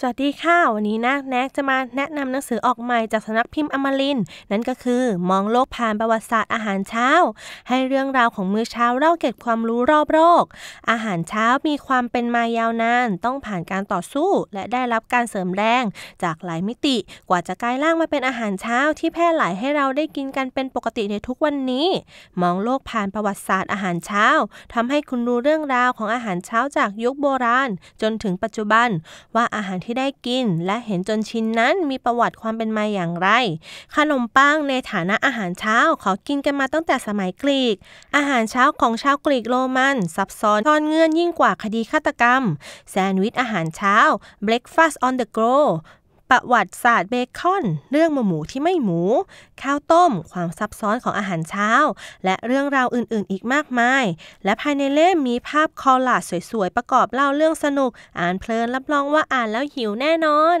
สวัสดีค่ะวันนี้นะแนกจะมาแนะนำหนังสือออกใหม่จากสำนักพิมพ์อมรินนั่นก็คือ มองโลกผ่านประวัติศาสตร์อาหารเช้า ให้เรื่องราวของมื้อเช้าเล่าเก็บความรู้รอบโลกอาหารเช้ามีความเป็นมายาวนานต้องผ่านการต่อสู้และได้รับการเสริมแรง จากหลายมิติกว่าจะกลายร่างมาเป็นอาหารเช้าที่แพร่หลายให้เราได้กินกันเป็นปกติในทุกวันนี้ มองโลกผ่านประวัติศาสตร์อาหารเช้า ทำให้คุณรู้เรื่องราวของอาหารเช้าจากยุคโบราณจนถึงปัจจุบันว่าอาหารที่ได้กินและเห็นจนชินนั้นมีประวัติความเป็นมาอย่างไร ขนมปังในฐานะอาหารเช้าขอกินกันมาตั้งแต่สมัยกรีก อาหารเช้าของชาวกรีกโรมัน ซับซ้อนซอนเงื่อนยิ่งกว่าคดีฆาตกรรม แซนด์วิชอาหารเช้า breakfast on the go ประวัติศาสตร์เบคอน เรื่องหมูที่ไม่หมูข้าวต้ม ความซับซ้อนของอาหารเช้า และเรื่องราวอื่นๆอีกมากมาย และภายในเล่มมีภาพคอลลาสวยๆ ประกอบเล่าเรื่องสนุก อ่านเพลินรับรองว่าอ่านแล้วหิวแน่นอน